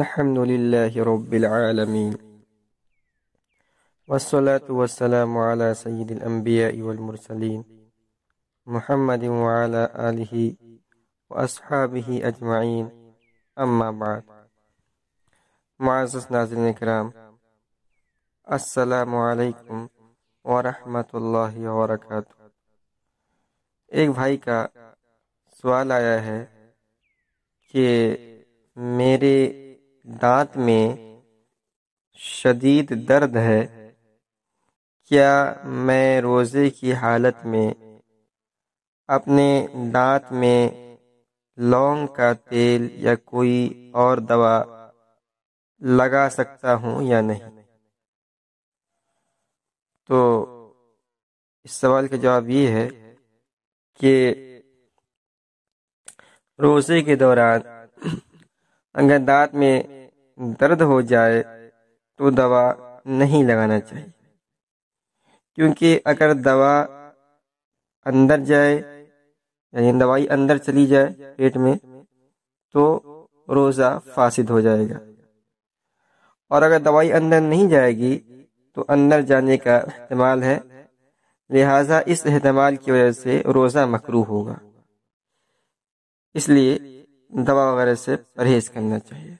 الحمد لله رب العالمين والصلاة والسلام على سيد الأنبياء والمرسلين محمد وعلى آله وأصحابه أجمعين أما بعد معزز ناظرین اکرام السلام عليكم ورحمة الله وبركاته ایک بھائی کا سوال آیا ہے کہ میرے दांत में शदीद दर्द है क्या मैं रोज़े की हालत में अपने दांत में लौंग का तेल या कोई और दवा लगा सकता हूँ या नहीं तो इस सवाल का जवाब ये है कि रोज़े के दौरान अगर दांत में दर्द हो जाए तो दवा नहीं लगाना चाहिए क्योंकि अगर दवा अंदर जाए यानी दवाई अंदर चली जाए पेट में तो रोज़ा फासिद हो जाएगा और अगर दवाई अंदर नहीं जाएगी तो अंदर जाने का अहतमाल है लिहाजा इस अहतमाल की वजह से रोज़ा मकरू होगा इसलिए दवा वगैरह से परहेज करना चाहिए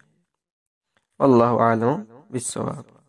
अल्लाह आलम बिस्वाब